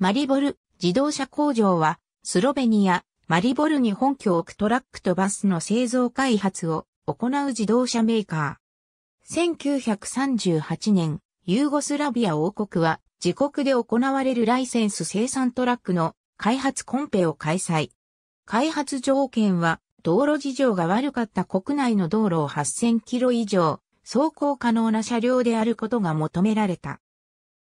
マリボル自動車工場は、スロベニア、マリボルに本拠を置くトラックとバスの製造開発を行う自動車メーカー。1938年、ユーゴスラビア王国は自国で行われるライセンス生産トラックの開発コンペを開催。開発条件は道路事情が悪かった国内の道路を8000キロ以上走行可能な車両であることが求められた。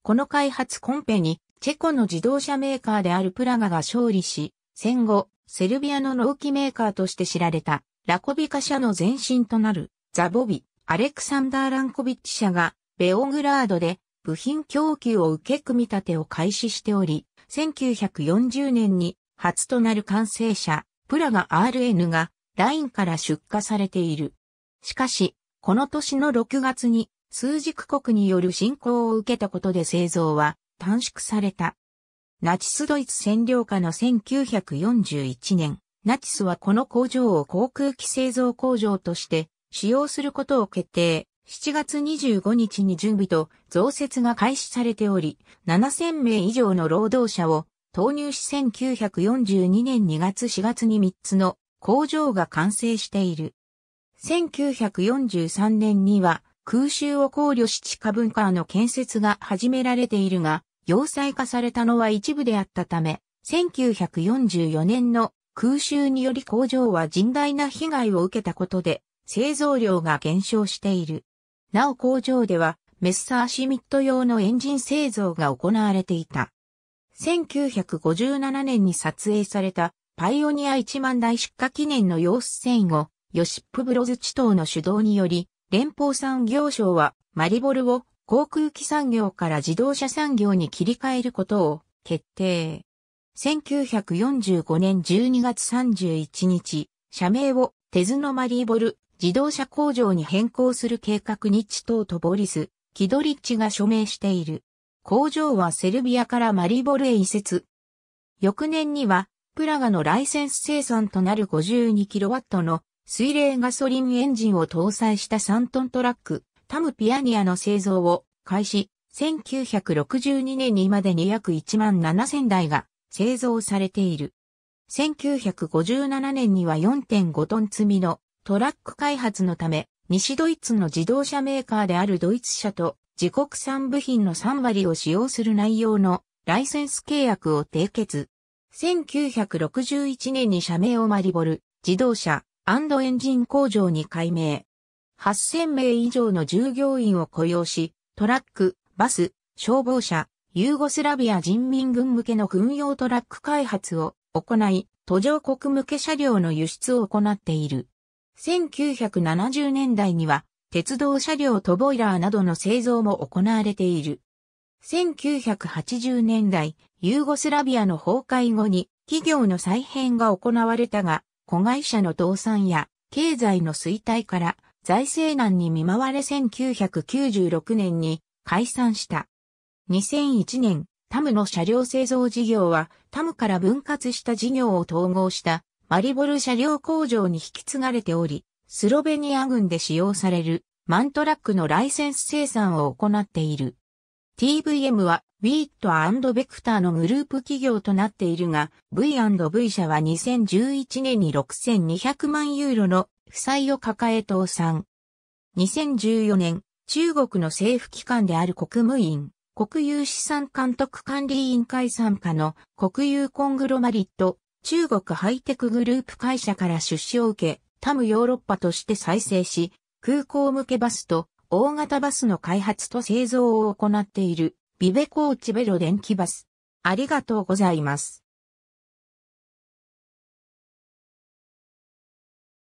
この開発コンペにチェコの自動車メーカーであるプラガが勝利し、戦後、セルビアの農機メーカーとして知られた、ラコビカ社の前身となる、ザボビ、アレクサンダー・ランコビッチ社が、ベオグラードで、部品供給を受け組み立てを開始しており、1940年に、初となる完成車、プラガ RN が、ラインから出荷されている。しかし、この年の6月に、数軸国による侵攻を受けたことで製造は短縮された。ナチスドイツ占領下の1941年、ナチスはこの工場を航空機製造工場として使用することを決定。7月25日に準備と増設が開始されており、7000名以上の労働者を投入し1942年2月4月に3つの工場が完成している。1943年には空襲を考慮し地下文化の建設が始められているが、要塞化されたのは一部であったため、1944年の空襲により工場は甚大な被害を受けたことで、製造量が減少している。なお工場では、メッサーシミット用のエンジン製造が行われていた。1957年に撮影されたパイオニア1万台出荷記念の様子戦後、ヨシップブロズ地頭の主導により、連邦産業省はマリボルを航空機産業から自動車産業に切り替えることを決定。1945年12月31日、社名をテズノマリーボル自動車工場に変更する計画にチ頭とボリス、キドリッチが署名している。工場はセルビアからマリーボルへ移設。翌年には、プラガのライセンス生産となる 52kW の水冷ガソリンエンジンを搭載した3トントラック、タムピアニアの製造を開始、1962年にまでに約1万7000台が製造されている。1957年には4.5トン積みのトラック開発のため、西ドイツの自動車メーカーであるドイツ車と自国産部品の3割を使用する内容のライセンス契約を締結。1961年に社名をマリボル、自動車エンジン工場に改名。8000名以上の従業員を雇用し、トラック、バス、消防車、ユーゴスラビア人民軍向けの軍用トラック開発を行い、途上国向け車両の輸出を行っている。1970年代には、鉄道車両とボイラーなどの製造も行われている。1980年代、ユーゴスラビアの崩壊後に企業の再編が行われたが、子会社の倒産や経済の衰退から財政難に見舞われ1996年に解散した。2001年、タムの車両製造事業はタムから分割した事業を統合したマリボル車両工場に引き継がれており、スロベニア軍で使用されるマントラックのライセンス生産を行っている。TVM はウィットベクターのグループ企業となっているが、V&V 社は2011年に6200万ユーロの負債を抱え倒産。2014年、中国の政府機関である国務院、国有資産監督管理委員会参加の国有コングロマリット、中国ハイテクグループ会社から出資を受け、タムヨーロッパとして再生し、空港向けバスと大型バスの開発と製造を行っている、ビベコーチベロ電気バス。ありがとうございます。